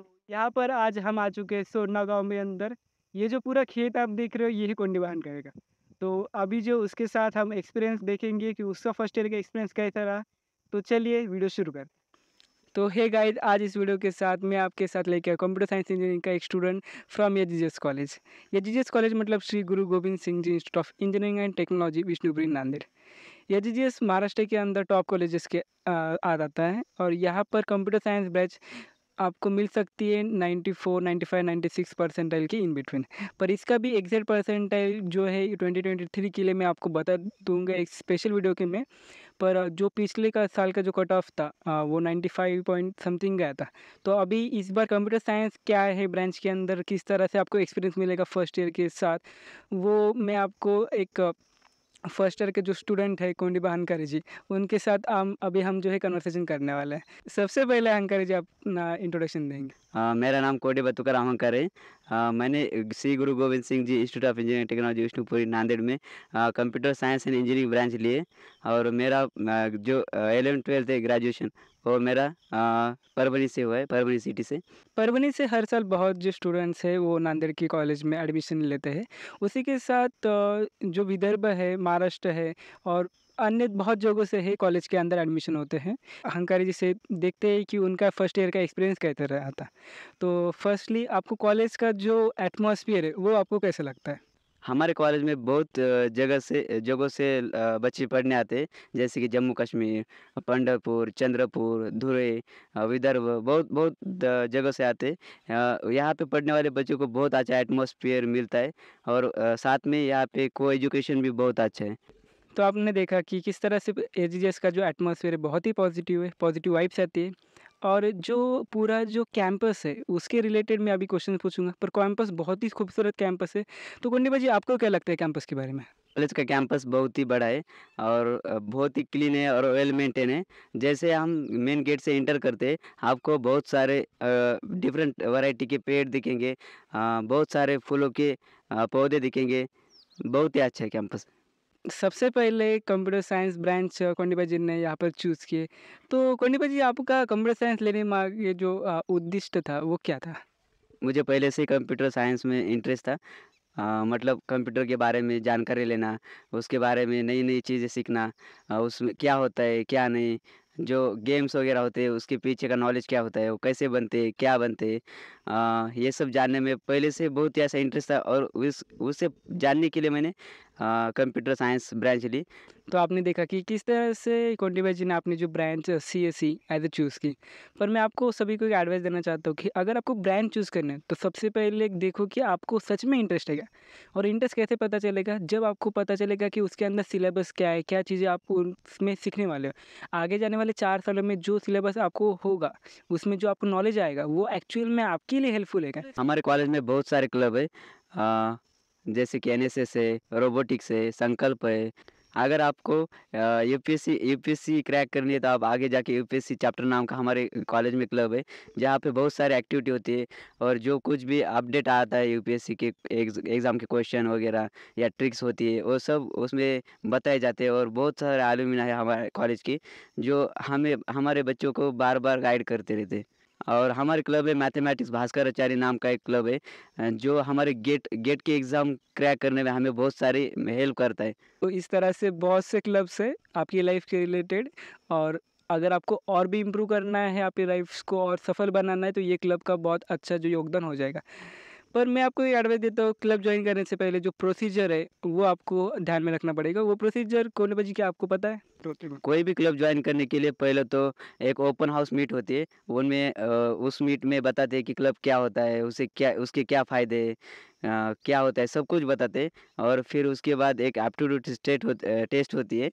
तो यहाँ पर आज हम आ चुके हैं सोना गांव में अंदर ये जो पूरा खेत आप देख रहे हो यही कुंडी वाहन करेगा तो अभी जो उसके साथ हम एक्सपीरियंस देखेंगे कि उसका फर्स्ट ईयर का एक्सपीरियंस कैसा रहा तो चलिए वीडियो शुरू कर तो हे hey गाइड आज इस वीडियो के साथ मैं आपके साथ लेकर कंप्यूटर साइंस इंजीनियरिंग का एक student from SGGS college SGGS college मतलब Shri Guru Gobind Singh ji Institute of Engineering and Technology Vishnupuri Nanded SGGS Maharashtra के अंदर टॉप कॉलेजेस के आ जाता है और यहाँ पर कंप्यूटर साइंस बैच आपको मिल सकती है 94, 95, 96 परसेंटाइल की इन बिटवीन पर इसका भी एग्जैक्ट परसेंटाइल जो है 2023 के लिए मैं आपको बता दूंगा एक स्पेशल वीडियो के में पर जो पिछले का साल का जो कट ऑफ था वो 95 पॉइंट समथिंग गया था तो अभी इस बार कंप्यूटर साइंस क्या है ब्रांच के अंदर किस तरह से आपको एक्सपीरियंस मिलेगा फर्स्ट ईयर के साथ वो मैं आपको एक फर्स्ट ईयर के जो स्टूडेंट है कोंडी हंकारी जी उनके साथ हम अभी हम जो है कन्वर्सेशन करने वाले हैं सबसे पहले अहंकारी जी अपना इंट्रोडक्शन देंगे आ, हाँ, मेरा नाम कोडी बतुकर है आ, मैंने Shri Guru Gobind Singh ji Institute of Engineering Technology Vishnupuri Nanded में computer science and engineering branch लिए और मेरा आ, जो एलेवन ट्वेल्थ है ग्रेजुएशन वो मेरा परवनी से हुआ है परवनी सिटी से परवनी से हर साल बहुत जो स्टूडेंट्स है वो नांदेड़ की कॉलेज में एडमिशन लेते हैं उसी के साथ जो विदर्भ है महाराष्ट्र है और अन्य बहुत जगहों से ही कॉलेज के अंदर एडमिशन होते हैं अहंकारी से देखते हैं कि उनका फ़र्स्ट ईयर का एक्सपीरियंस कैसे रहा था तो फर्स्टली आपको कॉलेज का जो एटमोसफियर है वो आपको कैसे लगता है हमारे कॉलेज में बहुत जगह से जगहों से बच्चे पढ़ने आते हैं जैसे कि जम्मू कश्मीर पंडरपुर चंद्रपुर धुरे विदर्भ बहुत बहुत जगह से आते हैं यहाँ पे पढ़ने वाले बच्चों को बहुत अच्छा एटमोसफियर मिलता है और साथ में यहाँ पे को एजुकेशन भी बहुत अच्छा है तो आपने देखा कि किस तरह से एजीएस का जो एटमोसफेयर है बहुत ही पॉजिटिव है पॉजिटिव वाइब्स आती है और जो पूरा जो कैंपस है उसके रिलेटेड मैं अभी क्वेश्चन पूछूंगा पर कैंपस बहुत ही खूबसूरत कैंपस है तो कुंडी भाजी आपको क्या लगता है कैंपस के बारे में कॉलेज तो का कैंपस बहुत ही बड़ा है और बहुत ही क्लीन है और वेल मेंटेन है जैसे हम मेन गेट से इंटर करते हैं आपको बहुत सारे डिफरेंट वैरायटी के पेड़ दिखेंगे बहुत सारे फूलों के पौधे दिखेंगे बहुत ही अच्छा है कैंपस सबसे पहले कंप्यूटर साइंस ब्रांच कोंडीपा जी ने यहाँ पर चूज़ किए तो कोंडीपा जी आपका कंप्यूटर साइंस लेने में ये जो उद्दिष्ट था वो क्या था मुझे पहले से कंप्यूटर साइंस में इंटरेस्ट था आ, मतलब कंप्यूटर के बारे में जानकारी लेना उसके बारे में नई नई चीज़ें सीखना उसमें क्या होता है क्या नहीं जो गेम्स वगैरह होते हैं उसके पीछे का नॉलेज क्या होता है वो कैसे बनते हैं क्या बनते हैं ये सब जानने में पहले से बहुत ही ऐसा इंटरेस्ट था और उस उसे जानने के लिए मैंने कंप्यूटर साइंस ब्रांच ली तो आपने देखा कि किस तरह से भाई जी ने आपने जो branch C S C as a choose की पर मैं आपको सभी को एक एडवाइस देना चाहता हूँ कि अगर आपको ब्रांच चूज़ करना है तो सबसे पहले देखो कि आपको सच में इंटरेस्ट है क्या और इंटरेस्ट कैसे पता चलेगा जब आपको पता चलेगा कि उसके अंदर सिलेबस क्या है क्या चीज़ें आपको उसमें सीखने वाले हो आगे जाने वाले चार सालों में जो सिलेबस आपको होगा उसमें जो आपको नॉलेज आएगा वो एक्चुअल में आपके लिए हेल्पफुल है हमारे कॉलेज में बहुत सारे क्लब है जैसे कि एन है रोबोटिक्स है संकल्प है अगर आपको यूपीएससी यूपीएससी क्रैक करनी है तो आप आगे जाके यूपीएससी चैप्टर नाम का हमारे कॉलेज में क्लब है जहाँ पे बहुत सारे एक्टिविटी होती है और जो कुछ भी अपडेट आता है यूपीएससी के एग्ज़ाम के क्वेश्चन वगैरह या ट्रिक्स होती है वो सब उसमें बताए जाते हैं और बहुत सारे आलुमिना है हमारे कॉलेज की जो हमें हमारे बच्चों को बार बार गाइड करते रहते हैं और हमारे क्लब है मैथमेटिक्स आचार्य नाम का एक क्लब है जो हमारे गेट गेट के एग्ज़ाम क्रैक करने में हमें बहुत सारी हेल्प करता है तो इस तरह से बहुत से क्लब्स है आपकी लाइफ के रिलेटेड और अगर आपको और भी इम्प्रूव करना है आपकी लाइफ को और सफल बनाना है तो ये क्लब का बहुत अच्छा जो योगदान हो जाएगा पर मैं आपको ये एडवाइस देता हूँ क्लब ज्वाइन करने से पहले जो प्रोसीजर है वो आपको ध्यान में रखना पड़ेगा वो प्रोसीजर कौन बजी क्या आपको पता है कोई भी क्लब ज्वाइन करने के लिए पहले तो एक ओपन हाउस मीट होती है उनमें उस मीट में बताते हैं कि क्लब क्या होता है उसे क्या उसके क्या फ़ायदे क्या होता है सब कुछ बताते हैं और फिर उसके बाद एक एप्टीट्यूड टेस्ट हो टेस्ट होती है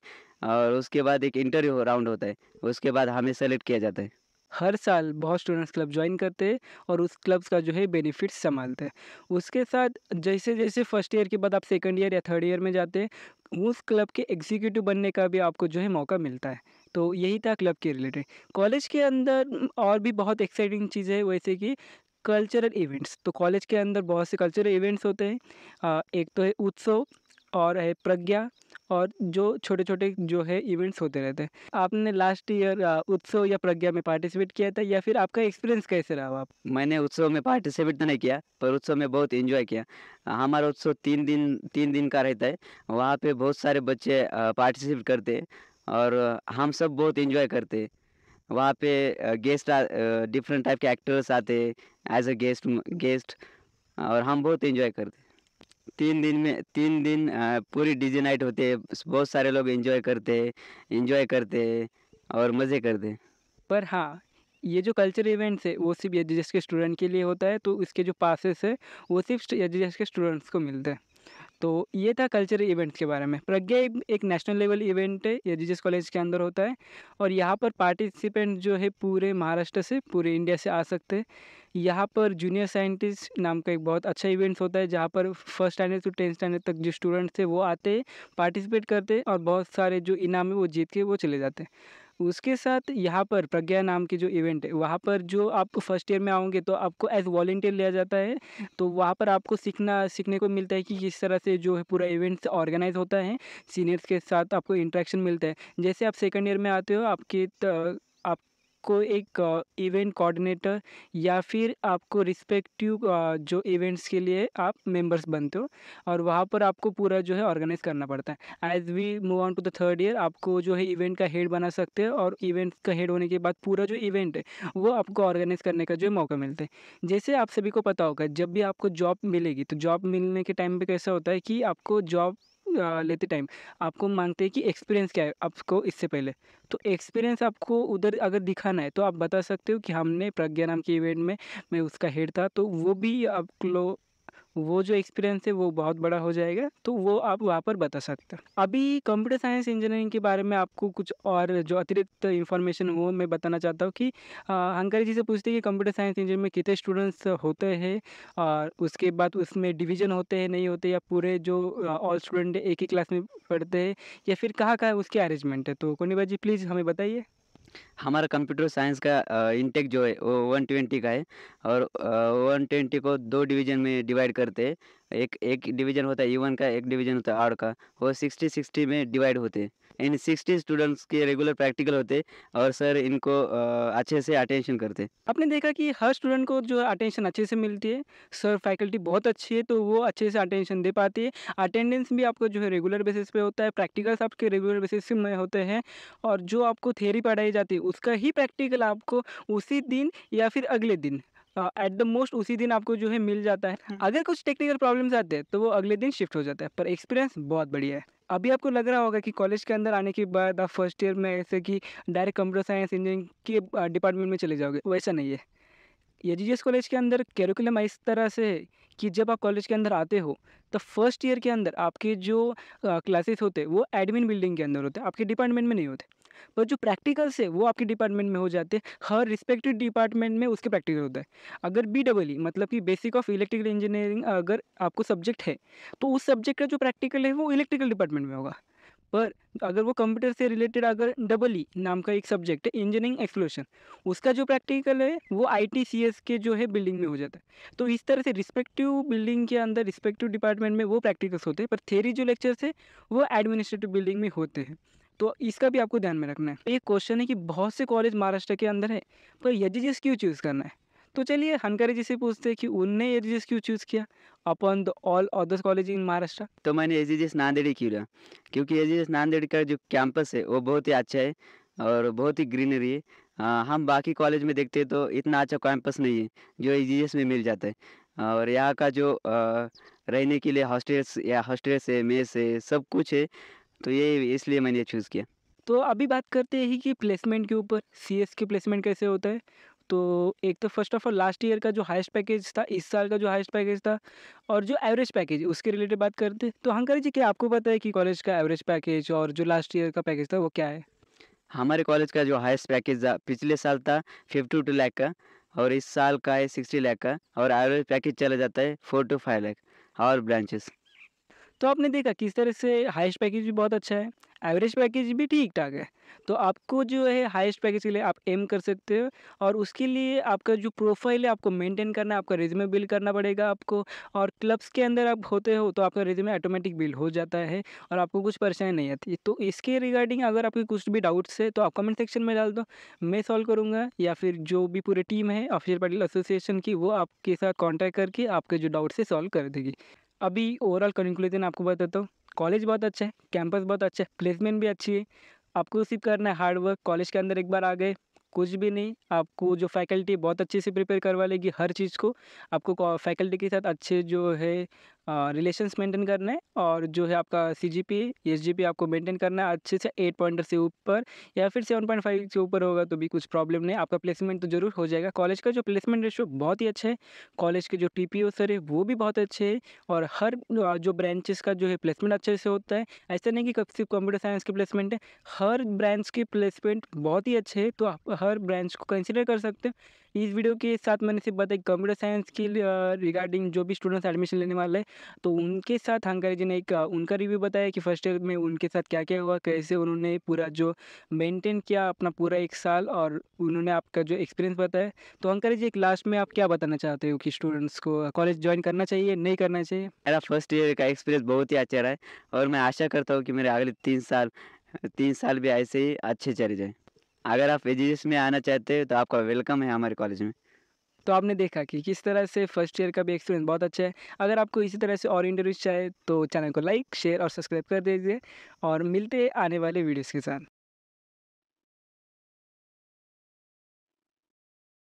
और उसके बाद एक इंटरव्यू राउंड होता है उसके बाद हमें सेलेक्ट किया जाता है हर साल बहुत स्टूडेंट्स क्लब ज्वाइन करते हैं और उस क्लब्स का जो है बेनिफिट्स संभालते हैं उसके साथ जैसे जैसे फर्स्ट ईयर के बाद आप सेकेंड ईयर या थर्ड ईयर में जाते हैं उस क्लब के एग्जीक्यूटिव बनने का भी आपको जो है मौका मिलता है तो यही था क्लब के रिलेटेड कॉलेज के अंदर और भी बहुत एक्साइटिंग चीज़ है वैसे कि कल्चरल इवेंट्स तो कॉलेज के अंदर बहुत से कल्चरल इवेंट्स होते हैं एक तो है उत्सव और है प्रज्ञा और जो छोटे छोटे जो है इवेंट्स होते रहते हैं आपने लास्ट ईयर उत्सव या प्रज्ञा में पार्टिसिपेट किया था या फिर आपका एक्सपीरियंस कैसे रहा आप मैंने उत्सव में पार्टिसिपेट तो नहीं किया पर उत्सव में बहुत इन्जॉय किया हमारा उत्सव तीन दिन तीन दिन का रहता है वहाँ पे बहुत सारे बच्चे पार्टिसिपेट करते और हम सब बहुत इन्जॉय करते वहाँ पे गेस्ट डिफरेंट टाइप के एक्टर्स आते एज अ गेस्ट गेस्ट और हम बहुत इन्जॉय करते तीन दिन में तीन दिन पूरी डीजे नाइट होते है बहुत सारे लोग एंजॉय करते हैं एंजॉय करते हैं और मज़े करते हैं पर हाँ ये जो कल्चर इवेंट्स है वो सिर्फ एच के स्टूडेंट के लिए होता है तो इसके जो पासेस है वो सिर्फ एच के स्टूडेंट्स को मिलते हैं तो ये था कल्चरल इवेंट्स के बारे में प्रज्ञा एक नेशनल लेवल इवेंट है ये जीजस कॉलेज के अंदर होता है और यहाँ पर पार्टिसिपेंट जो है पूरे महाराष्ट्र से पूरे इंडिया से आ सकते हैं यहाँ पर जूनियर साइंटिस्ट नाम का एक बहुत अच्छा इवेंट्स होता है जहाँ पर first standard to tenth standard तक जो स्टूडेंट्स थे वो आते हैं पार्टिसिपेट करते हैं और बहुत सारे जो इनाम है वो जीत के वो चले जाते हैं उसके साथ यहाँ पर प्रज्ञा नाम के जो इवेंट है वहाँ पर जो आप फर्स्ट ईयर में आओगे तो आपको एज वॉल्टियर लिया जाता है तो वहाँ पर आपको सीखना सीखने को मिलता है कि किस तरह से जो है पूरा इवेंट्स ऑर्गेनाइज होता है सीनियर्स के साथ आपको इंट्रैक्शन मिलता है जैसे आप सेकेंड ईयर में आते हो आपकी आप आपको एक इवेंट कोऑर्डिनेटर या फिर आपको रिस्पेक्टिव जो इवेंट्स के लिए आप मेंबर्स बनते हो और वहाँ पर आपको पूरा जो है ऑर्गेनाइज करना पड़ता है as we move on to the third year आपको जो है इवेंट का हेड बना सकते हैं और इवेंट का हेड होने के बाद पूरा जो इवेंट है वो आपको ऑर्गेनाइज करने का जो है मौका मिलता है जैसे आप सभी को पता होगा जब भी आपको जॉब मिलेगी तो जॉब मिलने के टाइम पर कैसा होता है कि आपको जॉब लेते टाइम आपको मांगते हैं कि एक्सपीरियंस क्या है आपको इससे पहले तो एक्सपीरियंस आपको उधर अगर दिखाना है तो आप बता सकते हो कि हमने प्रज्ञा नाम के इवेंट में मैं उसका हेड था तो वो भी आप लोग वो जो एक्सपीरियंस है वो बहुत बड़ा हो जाएगा तो वो आप वहाँ पर बता सकते हैं अभी कंप्यूटर साइंस इंजीनियरिंग के बारे में आपको कुछ और जो अतिरिक्त इन्फॉर्मेशन हो मैं बताना चाहता हूँ कि हंकारी जी से पूछते हैं कि कंप्यूटर साइंस इंजीनियरिंग में कितने स्टूडेंट्स होते हैं और उसके बाद उसमें डिवीजन होते हैं नहीं होते या पूरे जो ऑल स्टूडेंट एक ही क्लास में पढ़ते हैं या फिर कहाँ कहाँ उसके अरेंजमेंट है तो कोनीबा जी प्लीज़ हमें बताइए हमारा कंप्यूटर साइंस का इंटेक जो है वो वन ट्वेंटी का है और वन ट्वेंटी को दो डिवीज़न में डिवाइड करते हैं एक एक डिवीज़न होता है ई e वन का एक डिवीज़न होता है आर का वो सिक्सटी सिक्सटी में डिवाइड होते हैं एंड सिक्सटी स्टूडेंट्स के रेगुलर प्रैक्टिकल होते और सर इनको अच्छे से अटेंशन करते आपने देखा कि हर स्टूडेंट को जो अटेंशन अच्छे से मिलती है सर फैकल्टी बहुत अच्छी है तो वो अच्छे से अटेंशन दे पाती है अटेंडेंस भी आपको जो है रेगुलर बेसिस पे होता है प्रैक्टिकल्स आपके रेगुलर बेसिस में होते हैं और जो आपको थेरी पढ़ाई जाती है उसका ही प्रैक्टिकल आपको उसी दिन या फिर अगले दिन एट द मोस्ट उसी दिन आपको जो है मिल जाता है हाँ। अगर कुछ टेक्निकल प्रॉब्लम्स आते हैं तो वो अगले दिन शिफ्ट हो जाता है पर एक्सपीरियंस बहुत बढ़िया है अभी आपको लग रहा होगा कि कॉलेज के अंदर आने के बाद आप फर्स्ट ईयर में ऐसे कि डायरेक्ट कंप्यूटर साइंस इंजीनियरिंग के डिपार्टमेंट में चले जाओगे वैसा नहीं है ये जी कॉलेज के अंदर कैरिकुलम इस तरह से है कि जब आप कॉलेज के अंदर आते हो तो फर्स्ट ईयर के अंदर आपके जो क्लासेस होते हैं वो एडमिन बिल्डिंग के अंदर होते हैं आपके डिपार्टमेंट में नहीं होते पर जो प्रैक्टिकल्स है वो आपके डिपार्टमेंट में हो जाते हैं हर रिस्पेक्टिव डिपार्टमेंट में उसके प्रैक्टिकल होता है अगर बी डबल ई मतलब कि बेसिक ऑफ इलेक्ट्रिकल इंजीनियरिंग अगर आपको सब्जेक्ट है तो उस सब्जेक्ट का जो प्रैक्टिकल है वो इलेक्ट्रिकल डिपार्टमेंट में होगा पर अगर वो कंप्यूटर से रिलेटेड अगर डबल ई e नाम का एक सब्जेक्ट है इंजीनियरिंग एक्सप्लोशन उसका जो प्रैक्टिकल है वो आई टी सी एस के जो है बिल्डिंग में हो जाता है तो इस तरह से रिस्पेक्टिव बिल्डिंग के अंदर रिस्पेक्टिव डिपार्टमेंट में वो प्रैक्टिकल्स होते हैं पर थेरी जो लेक्चर्स है वो एडमिनिस्ट्रेटिव बिल्डिंग में होते हैं तो इसका भी आपको ध्यान में रखना है एक क्वेश्चन है कि बहुत से कॉलेज महाराष्ट्र के अंदर है पर यजीजीएस क्यों चूज़ करना है तो चलिए हनकारी जी से पूछते हैं कि उनने एजीजीएस क्यों चूज़ किया upon the all others college in Maharashtra तो मैंने एजीजीएस नांदेड़ क्यों लिया क्योंकि एजीजीएस नांदेड़ का जो कैंपस है वो बहुत ही अच्छा है और बहुत ही ग्रीनरी है आ, हाँ, हम बाकी कॉलेज में देखते हैं तो इतना अच्छा कैंपस नहीं है जो एजीजीएस में मिल जाता है और यहाँ का जो आ, रहने के लिए हॉस्टेल्स या हॉस्टेल्स है मेस है सब कुछ है तो ये इसलिए मैंने चूज़ किया तो अभी बात करते हैं कि प्लेसमेंट के ऊपर सी एस के प्लेसमेंट कैसे होता है तो एक तो first of all last year का जो हाईएस्ट पैकेज था इस साल का जो हाईएस्ट पैकेज था और जो एवरेज पैकेज उसके रिलेटेड बात करते तो हंकर जी क्या आपको पता है कि कॉलेज का एवरेज पैकेज और जो लास्ट ईयर का पैकेज था वो क्या है हमारे कॉलेज का जो हाईएस्ट पैकेज था पिछले साल था फिफ्टी टू लैख का और इस साल का है सिक्सटी लैख का और एवरेज पैकेज चला जाता है फोर टू फाइव लैख और ब्रांचेस तो आपने देखा किस तरह से हाईएस्ट पैकेज भी बहुत अच्छा है एवरेज पैकेज भी ठीक ठाक है तो आपको जो है हाईएस्ट पैकेज के लिए आप एम कर सकते हो और उसके लिए आपका जो प्रोफाइल है आपको मेंटेन करना है आपका रिज्यूमे बिल्ड करना पड़ेगा आपको और क्लब्स के अंदर आप होते हो तो आपका रिज्यूमे ऑटोमेटिक बिल हो जाता है और आपको कुछ परेशानी नहीं आती तो इसके रिगार्डिंग अगर आपके कुछ भी डाउट्स है तो आप कमेंट सेक्शन में डाल दो मैं सॉल्व करूँगा या फिर जो भी पूरी टीम है ऑफिशियल पटेल एसोसिएशन की वो आपके साथ कॉन्टैक्ट करके आपके जो डाउट्स है सॉल्व कर देगी अभी ओवरऑल कंक्लूजन आपको बताता हूँ कॉलेज बहुत अच्छा है कैंपस बहुत अच्छा है प्लेसमेंट भी अच्छी है आपको सिर्फ करना है हार्ड वर्क कॉलेज के अंदर एक बार आ गए कुछ भी नहीं आपको हम्म। जो फैकल्टी बहुत अच्छे से प्रिपेयर करवा लेगी हर चीज़ को आपको फैकल्टी के साथ अच्छे जो है रिलेशंस मेंटेन करना है और जो है आपका C G P S G P आपको मेंटेन करना है अच्छे से एट पॉइंट से ऊपर या फिर सेवन पॉइंट फाइव से ऊपर होगा तो भी कुछ प्रॉब्लम नहीं आपका प्लेसमेंट तो जरूर हो जाएगा कॉलेज का जो प्लेसमेंट रेशो बहुत ही अच्छा है कॉलेज के जो टी पी ओ सर है वो भी बहुत अच्छे है और हर जो ब्रांचेस का जो है प्लेसमेंट अच्छे से होता है ऐसा नहीं कि सिर्फ कंप्यूटर साइंस की प्लेसमेंट है हर ब्रांच के प्लेसमेंट बहुत ही अच्छे है तो आप हर ब्रांच को कंसिडर कर सकते हैं इस वीडियो के साथ मैंने सिर्फ बताया कंप्यूटर साइंस की रिगार्डिंग जो भी स्टूडेंट्स एडमिशन लेने वाले हैं तो उनके साथ हंकारी जी ने एक उनका रिव्यू बताया कि फर्स्ट ईयर में उनके साथ क्या क्या हुआ कैसे उन्होंने पूरा जो मेंटेन किया अपना पूरा एक साल और उन्होंने आपका जो एक्सपीरियंस बताया तो हंकारी जी एक लास्ट में आप क्या बताना चाहते हो कि स्टूडेंट्स को कॉलेज ज्वाइन करना चाहिए नहीं करना चाहिए मेरा फर्स्ट ईयर का एक्सपीरियंस बहुत ही अच्छा रहा है और मैं आशा करता हूँ कि मेरे अगले तीन साल तीन साल भी ऐसे ही अच्छे चले जाए अगर आप एजीएस में आना चाहते हो तो आपका वेलकम है हमारे कॉलेज में तो आपने देखा कि किस तरह से फर्स्ट ईयर का भी एक्सपीरियंस बहुत अच्छा है अगर आपको इसी तरह से और इंटरव्यूज चाहिए तो चैनल को लाइक शेयर और सब्सक्राइब कर दीजिए और मिलते हैं आने वाले वीडियोज़ के साथ